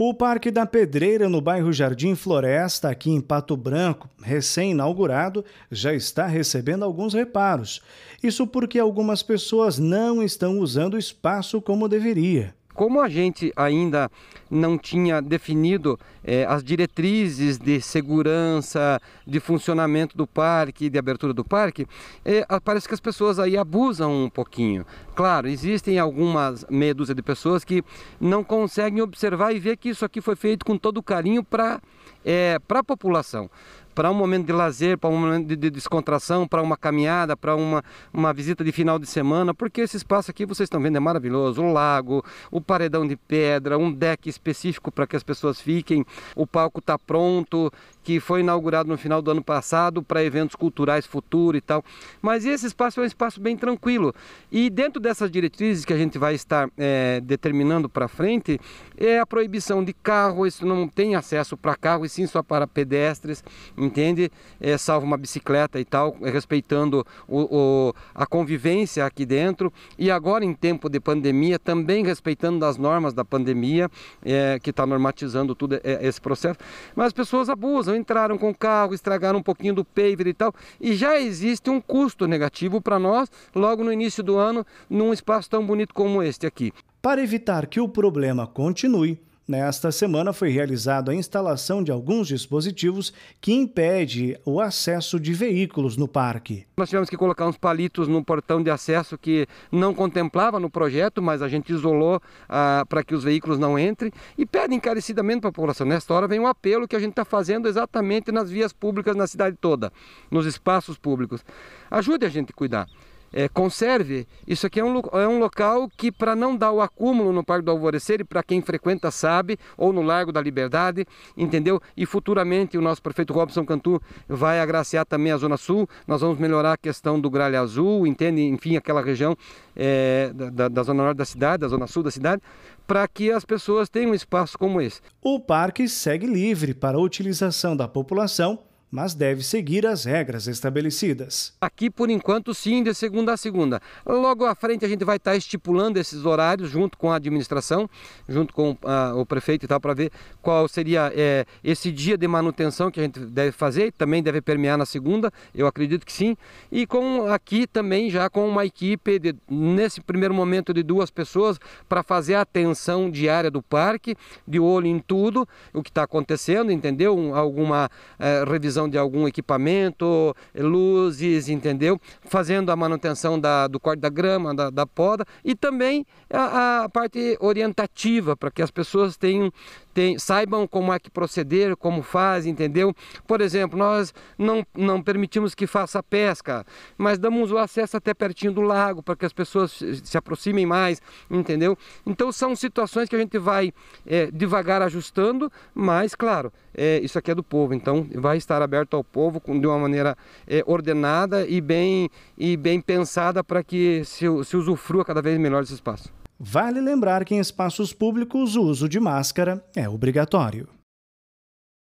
O Parque da Pedreira, no bairro Jardim Floresta, aqui em Pato Branco, recém-inaugurado, já está recebendo alguns reparos. Isso porque algumas pessoas não estão usando o espaço como deveria. Como a gente ainda não tinha definido eh, as diretrizes de segurança, de funcionamento do parque, de abertura do parque, eh, parece que as pessoas aí abusam um pouquinho. Claro, existem algumas meia dúzia de pessoas que não conseguem observar e ver que isso aqui foi feito com todo carinho para é, eh, para a população para um momento de lazer, para um momento de descontração, para uma caminhada, para uma, uma visita de final de semana, porque esse espaço aqui vocês estão vendo é maravilhoso, o lago, o paredão de pedra, um deck específico para que as pessoas fiquem, o palco está pronto que foi inaugurado no final do ano passado para eventos culturais futuro e tal. Mas esse espaço é um espaço bem tranquilo. E dentro dessas diretrizes que a gente vai estar é, determinando para frente, é a proibição de carro, isso não tem acesso para carro e sim só para pedestres, entende? É, salvo uma bicicleta e tal, é respeitando o, o, a convivência aqui dentro. E agora em tempo de pandemia, também respeitando as normas da pandemia, é, que está normatizando tudo eh, esse processo. Mas as pessoas abusam entraram com o carro, estragaram um pouquinho do paver e tal, e já existe um custo negativo para nós logo no início do ano num espaço tão bonito como este aqui. Para evitar que o problema continue, Nesta semana foi realizada a instalação de alguns dispositivos que impede o acesso de veículos no parque. Nós tivemos que colocar uns palitos no portão de acesso que não contemplava no projeto, mas a gente isolou ah, para que os veículos não entrem e pede encarecidamente para a população. Nesta hora vem um apelo que a gente está fazendo exatamente nas vias públicas na cidade toda, nos espaços públicos. Ajude a gente a cuidar é, conserve. Isso aqui é um, é um local que, para não dar o acúmulo no Parque do Alvorecer, e para quem frequenta sabe, ou no Largo da Liberdade, entendeu? E futuramente o nosso prefeito Robson Cantu vai agraciar também a Zona Sul. Nós vamos melhorar a questão do Gralha Azul, entende? Enfim, aquela região é, da, da Zona Norte da cidade, da Zona Sul da cidade, para que as pessoas tenham um espaço como esse. O parque segue livre para a utilização da população mas deve seguir as regras estabelecidas. Aqui, por enquanto, sim, de segunda a segunda. Logo à frente, a gente vai estar estipulando esses horários junto com a administração, junto com a, ah, o prefeito e tal, para ver qual seria é, esse dia de manutenção que a gente deve fazer. Também deve permear na segunda, eu acredito que sim. E com aqui também, já com uma equipe, de, nesse primeiro momento, de duas pessoas, para fazer a atenção diária do parque, de olho em tudo, o que está acontecendo, entendeu? alguma é, revisão revisão de algum equipamento, eh, luzes, entendeu? Fazendo a manutenção da, do corte da grama, da, da poda e também a, a parte orientativa para que as pessoas tenham, tem, saibam como é que proceder, como faz, entendeu? Por exemplo, nós não, não permitimos que faça pesca, mas damos o acesso até pertinho do lago para que as pessoas se aproximem mais, entendeu? Então são situações que a gente vai é, devagar ajustando, mas claro, é, isso aqui é do povo, então vai estar aberto ao povo de uma maneira é, ordenada e bem, e bem pensada para que se, se usufrua cada vez melhor desse espaço. Vale lembrar que em espaços públicos o uso de máscara é obrigatório.